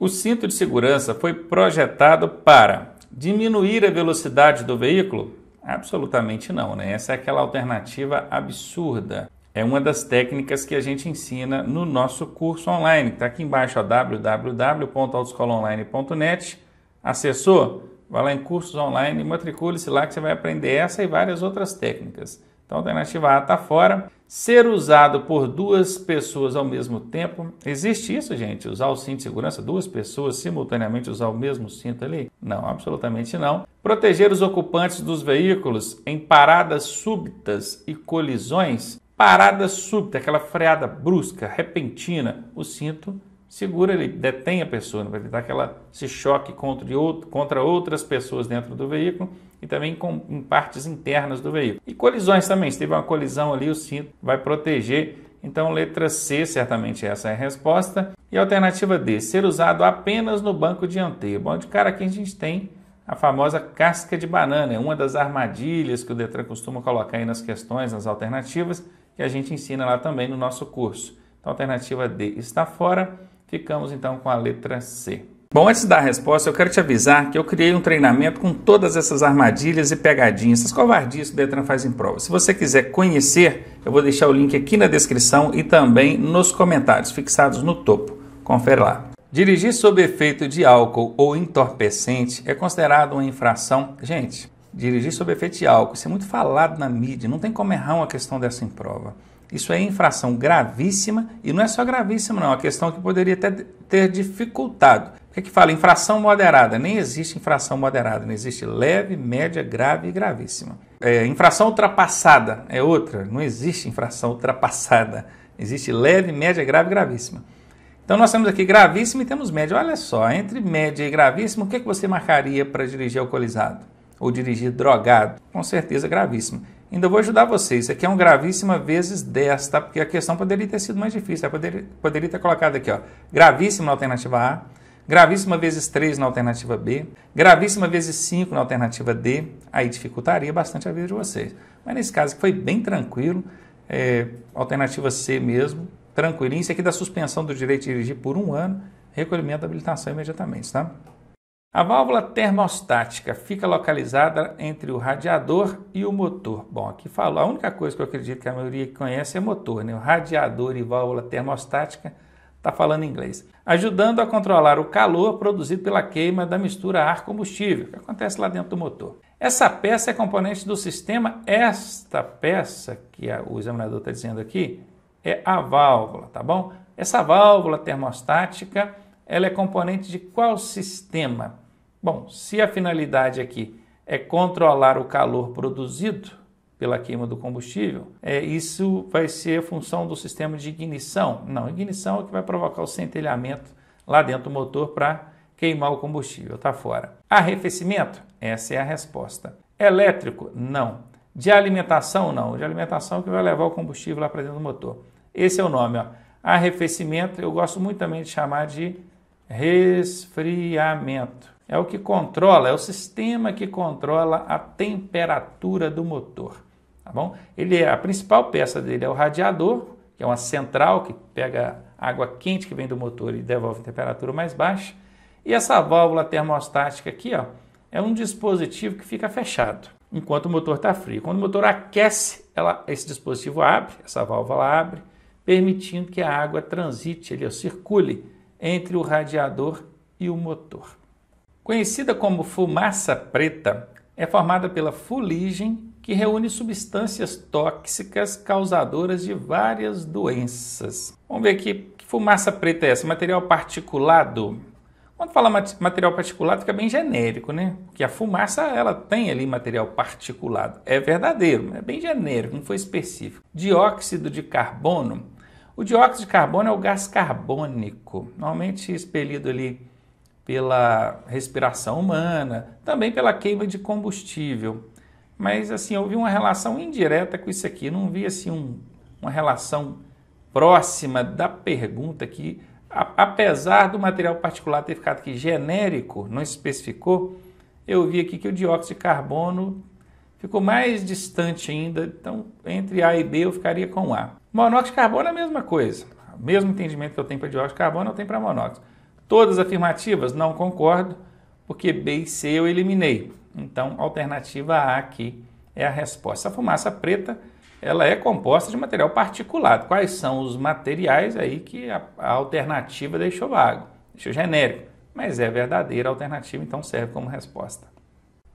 O cinto de segurança foi projetado para diminuir a velocidade do veículo? Absolutamente não, né? Essa é aquela alternativa absurda. É uma das técnicas que a gente ensina no nosso curso online. Está aqui embaixo, www.autoscolaonline.net. Acessou? Vai lá em cursos online, matricule-se lá que você vai aprender essa e várias outras técnicas. Então, a alternativa A está fora. Ser usado por duas pessoas ao mesmo tempo. Existe isso, gente? Usar o cinto de segurança, duas pessoas simultaneamente usar o mesmo cinto ali? Não, absolutamente não. Proteger os ocupantes dos veículos em paradas súbitas e colisões. Parada súbita, aquela freada brusca, repentina. O cinto segura, ele detém a pessoa, né? vai evitar que ela se choque contra, contra outras pessoas dentro do veículo e também com, em partes internas do veículo. E colisões também, se teve uma colisão ali, o cinto vai proteger. Então, letra C, certamente essa é a resposta. E a alternativa D, ser usado apenas no banco dianteiro. Bom, de cara aqui a gente tem a famosa casca de banana, é uma das armadilhas que o Detran costuma colocar aí nas questões, nas alternativas, que a gente ensina lá também no nosso curso. Então, a alternativa D está fora. Ficamos então com a letra C. Bom, antes da resposta, eu quero te avisar que eu criei um treinamento com todas essas armadilhas e pegadinhas, essas covardias que o Detran faz em prova. Se você quiser conhecer, eu vou deixar o link aqui na descrição e também nos comentários, fixados no topo. Confere lá. Dirigir sob efeito de álcool ou entorpecente é considerado uma infração. Gente, dirigir sob efeito de álcool, isso é muito falado na mídia, não tem como errar uma questão dessa em prova. Isso é infração gravíssima e não é só gravíssima, não, é uma questão que poderia até ter, dificultado. O que, é que fala infração moderada? Nem existe infração moderada, não né? existe leve, média, grave e gravíssima. É, infração ultrapassada é outra, não existe infração ultrapassada. Existe leve, média, grave e gravíssima. Então nós temos aqui gravíssimo e temos média. Olha só, entre média e gravíssimo, o que, é que você marcaria para dirigir alcoolizado? Ou dirigir drogado? Com certeza gravíssimo. Ainda vou ajudar vocês. Isso aqui é um gravíssima vezes 10, tá? Porque a questão poderia ter sido mais difícil. Tá? Poderia, poderia ter colocado aqui, ó. Gravíssima na alternativa A, gravíssima vezes 3 na alternativa B, gravíssima vezes 5 na alternativa D. Aí dificultaria bastante a vida de vocês. Mas nesse caso que foi bem tranquilo. É, alternativa C mesmo, tranquilinho. Isso aqui da suspensão do direito de dirigir por um ano, recolhimento da habilitação imediatamente, tá? A válvula termostática fica localizada entre o radiador e o motor. Bom, aqui falo, a única coisa que eu acredito que a maioria conhece é motor, né? O radiador e válvula termostática está falando inglês. Ajudando a controlar o calor produzido pela queima da mistura ar-combustível, que acontece lá dentro do motor. Essa peça é componente do sistema, esta peça que a, o examinador está dizendo aqui é a válvula, tá bom? Essa válvula termostática ela é componente de qual sistema? Bom, se a finalidade aqui é controlar o calor produzido pela queima do combustível, é, isso vai ser função do sistema de ignição. Não, ignição é o que vai provocar o centelhamento lá dentro do motor para queimar o combustível, está fora. Arrefecimento? Essa é a resposta. Elétrico? Não. De alimentação? Não. De alimentação é o que vai levar o combustível lá para dentro do motor. Esse é o nome, ó. Arrefecimento, eu gosto muito também de chamar de resfriamento. É o que controla, é o sistema que controla a temperatura do motor, tá bom? Ele é a principal peça dele é o radiador, que é uma central que pega água quente que vem do motor e devolve temperatura mais baixa. E essa válvula termostática aqui, ó, é um dispositivo que fica fechado enquanto o motor está frio. Quando o motor aquece, ela, esse dispositivo abre, essa válvula abre, permitindo que a água transite, ele circule entre o radiador e o motor. Conhecida como fumaça preta, é formada pela fuligem que reúne substâncias tóxicas causadoras de várias doenças. Vamos ver aqui que fumaça preta é essa, material particulado. Quando fala material particulado fica bem genérico, né? Porque a fumaça ela tem ali material particulado. É verdadeiro, é bem genérico, não foi específico. Dióxido de carbono o dióxido de carbono é o gás carbônico, normalmente expelido ali pela respiração humana, também pela queima de combustível. Mas assim, eu vi uma relação indireta com isso aqui, não vi assim um, uma relação próxima da pergunta aqui, apesar do material particular ter ficado aqui genérico, não especificou, eu vi aqui que o dióxido de carbono ficou mais distante ainda, então entre A e B eu ficaria com A. Monóxido de carbono é a mesma coisa, o mesmo entendimento que eu tenho para dióxido de carbono eu tenho para monóxido. Todas afirmativas, não concordo, porque B e C eu eliminei. Então, alternativa A aqui é a resposta. A fumaça preta, ela é composta de material particulado. Quais são os materiais aí que a, a alternativa deixou vago? Deixou genérico, mas é verdadeira a alternativa, então serve como resposta.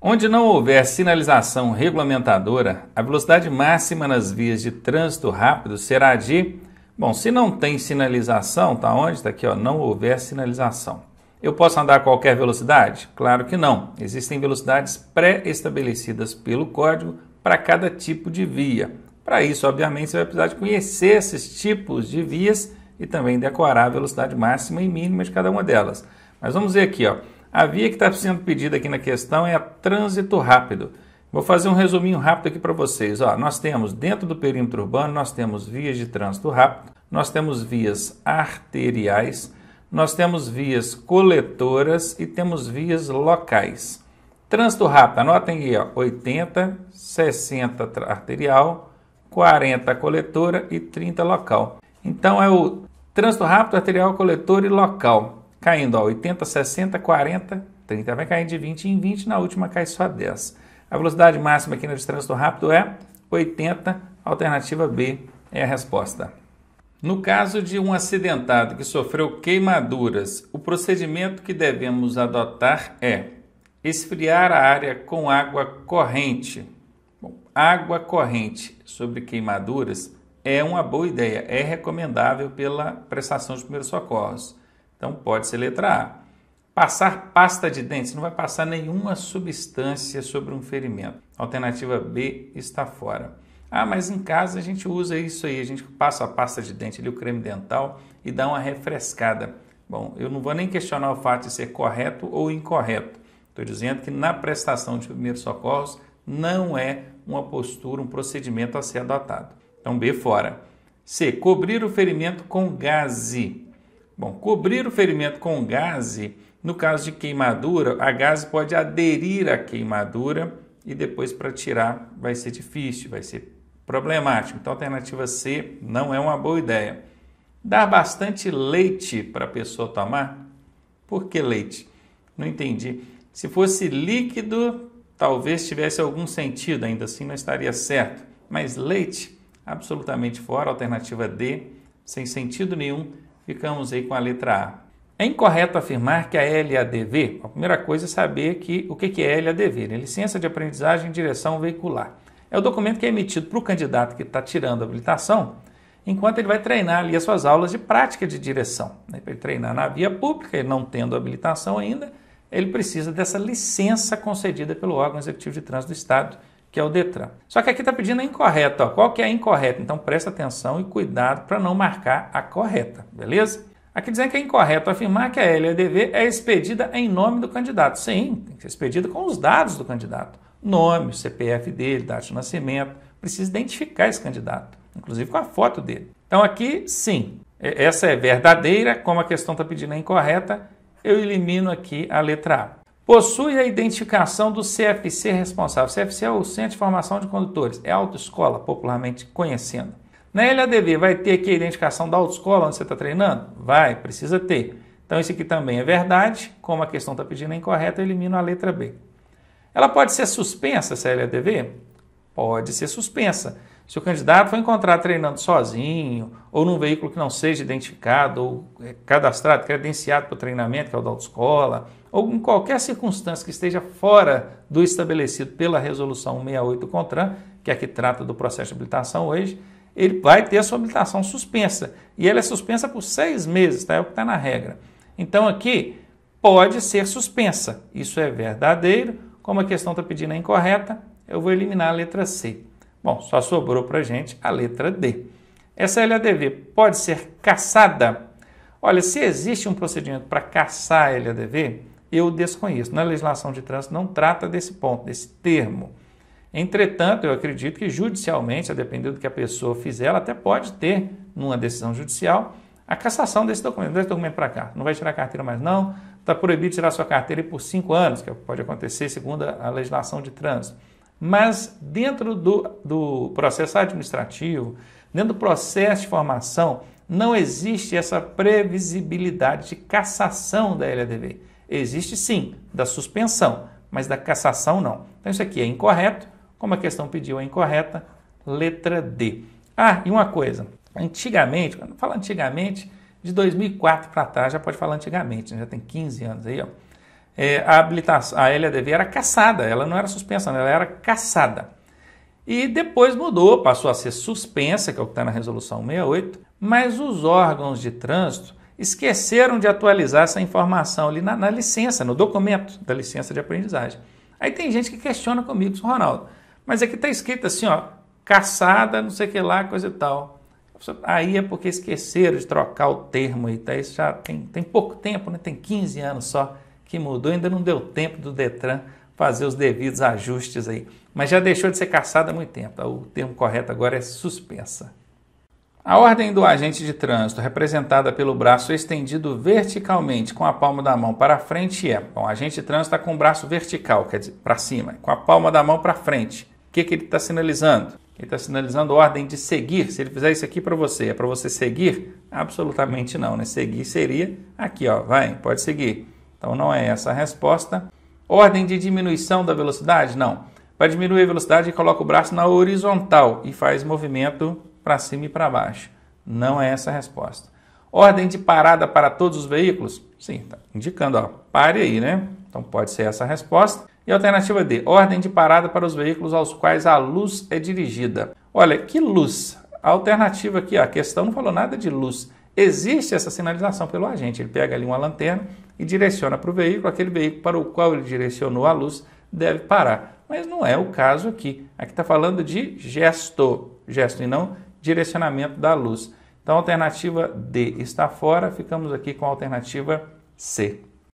Onde não houver sinalização regulamentadora, a velocidade máxima nas vias de trânsito rápido será de. Bom, se não tem sinalização, tá onde? Está aqui, ó, não houver sinalização. Eu posso andar a qualquer velocidade? Claro que não. Existem velocidades pré-estabelecidas pelo código para cada tipo de via. Para isso, obviamente, você vai precisar de conhecer esses tipos de vias e também decorar a velocidade máxima e mínima de cada uma delas. Mas vamos ver aqui, ó. A via que está sendo pedida aqui na questão é a trânsito rápido. Vou fazer um resuminho rápido aqui para vocês. Ó, nós temos, dentro do perímetro urbano, nós temos vias de trânsito rápido, nós temos vias arteriais, nós temos vias coletoras e temos vias locais. Trânsito rápido, anotem aí, ó, 80, 60 arterial, 40 coletora e 30 local. Então é o trânsito rápido, arterial, coletor e local caindo ó, 80, 60, 40, 30 vai cair de 20 em 20, na última cai só 10. A velocidade máxima aqui no trânsito rápido é 80, alternativa B é a resposta. No caso de um acidentado que sofreu queimaduras, o procedimento que devemos adotar é esfriar a área com água corrente. Bom, água corrente sobre queimaduras é uma boa ideia, é recomendável pela prestação de primeiros socorros. Então pode ser letra A. Passar pasta de dentes não vai passar nenhuma substância sobre um ferimento. Alternativa B está fora. Ah, mas em casa a gente usa isso aí, a gente passa a pasta de dente ali, o creme dental e dá uma refrescada. Bom, eu não vou nem questionar o fato de ser correto ou incorreto. Estou dizendo que na prestação de primeiros socorros não é uma postura, um procedimento a ser adotado. Então, B fora. C. Cobrir o ferimento com gaze. Bom, cobrir o ferimento com gaze, no caso de queimadura, a gaze pode aderir à queimadura e depois para tirar vai ser difícil, vai ser problemático. Então, a alternativa C não é uma boa ideia. Dar bastante leite para a pessoa tomar? Por que leite? Não entendi. Se fosse líquido, talvez tivesse algum sentido, ainda assim não estaria certo. Mas leite, absolutamente fora, alternativa D, sem sentido nenhum Ficamos aí com a letra A. É incorreto afirmar que a LADV, é a primeira coisa é saber que, o que é LADV, é né? Licença de Aprendizagem em Direção Veicular. É o documento que é emitido para o candidato que está tirando a habilitação, enquanto ele vai treinar ali as suas aulas de prática de direção. Né? Para ele treinar na via pública, ele não tendo habilitação ainda, ele precisa dessa licença concedida pelo órgão executivo de trânsito do Estado, que é o Detran. Só que aqui está pedindo a incorreta. Ó. Qual que é a incorreta? Então presta atenção e cuidado para não marcar a correta, beleza? Aqui dizendo que é incorreto afirmar que a LDV é expedida em nome do candidato. Sim, tem que ser expedida com os dados do candidato. Nome, CPF dele, data de nascimento. Precisa identificar esse candidato, inclusive com a foto dele. Então aqui, sim, essa é verdadeira, como a questão está pedindo é incorreta, eu elimino aqui a letra A. Possui a identificação do CFC responsável. CFC é o Centro de Formação de Condutores, é autoescola, popularmente conhecendo. Na LADV vai ter aqui a identificação da autoescola onde você está treinando? Vai, precisa ter. Então isso aqui também é verdade, como a questão está pedindo é incorreta, eu elimino a letra B. Ela pode ser suspensa, essa LADV? Pode ser suspensa. Se o candidato for encontrar treinando sozinho, ou num veículo que não seja identificado, ou é, cadastrado, credenciado para o treinamento, que é o da autoescola, ou em qualquer circunstância que esteja fora do estabelecido pela resolução 168 do CONTRAN, que é a que trata do processo de habilitação hoje, ele vai ter a sua habilitação suspensa. E ela é suspensa por seis meses, tá? é o que está na regra. Então aqui, pode ser suspensa. Isso é verdadeiro. Como a questão está pedindo é incorreta, eu vou eliminar a letra C. Bom, só sobrou para gente a letra D. Essa é LADV pode ser caçada? Olha, se existe um procedimento para caçar a LADV, eu desconheço. Na legislação de trânsito não trata desse ponto, desse termo. Entretanto, eu acredito que judicialmente, a depender do que a pessoa fizer, ela até pode ter, numa decisão judicial, a cassação desse documento. Desse documento para cá. Não vai tirar a carteira mais, não. Está proibido tirar sua carteira por cinco anos, é que pode acontecer segundo a legislação de trânsito. Mas dentro do, do processo administrativo, dentro do processo de formação, não existe essa previsibilidade de cassação da LDV. Existe sim, da suspensão, mas da cassação não. Então isso aqui é incorreto, como a questão pediu é incorreta, letra D. Ah, e uma coisa, antigamente, quando fala antigamente, de 2004 para trás, já pode falar antigamente, né? já tem 15 anos aí, ó é, a habilitação, a LADV era caçada, ela não era suspensa, né? ela era caçada. E depois mudou, passou a ser suspensa, que é o que está na resolução 68, mas os órgãos de trânsito esqueceram de atualizar essa informação ali na, na licença, no documento da licença de aprendizagem. Aí tem gente que questiona comigo, Ronaldo, mas aqui está escrito assim, ó, caçada, não sei o que lá, coisa e tal. Aí é porque esqueceram de trocar o termo e tá, isso já tem, tem pouco tempo, né? tem 15 anos só que mudou, ainda não deu tempo do Detran fazer os devidos ajustes aí. Mas já deixou de ser caçada há muito tempo. Tá? O termo correto agora é suspensa. A ordem do agente de trânsito, representada pelo braço estendido verticalmente com a palma da mão para frente, é. Bom, o agente de trânsito está com o braço vertical, quer dizer, para cima, com a palma da mão para frente. O que, que ele está sinalizando? Ele está sinalizando a ordem de seguir. Se ele fizer isso aqui para você, é para você seguir? Absolutamente não, né? Seguir seria aqui, ó, vai, pode seguir. Então não é essa a resposta. Ordem de diminuição da velocidade? Não. Para diminuir a velocidade, coloca o braço na horizontal e faz movimento para cima e para baixo. Não é essa a resposta. Ordem de parada para todos os veículos? Sim, está indicando, ó, pare aí, né? Então pode ser essa a resposta. E alternativa D, ordem de parada para os veículos aos quais a luz é dirigida. Olha, que luz? A alternativa aqui, ó, a questão não falou nada de luz existe essa sinalização pelo agente. Ele pega ali uma lanterna e direciona para o veículo, aquele veículo para o qual ele direcionou a luz deve parar. Mas não é o caso aqui. Aqui está falando de gesto, gesto e não direcionamento da luz. Então, a alternativa D está fora, ficamos aqui com a alternativa C.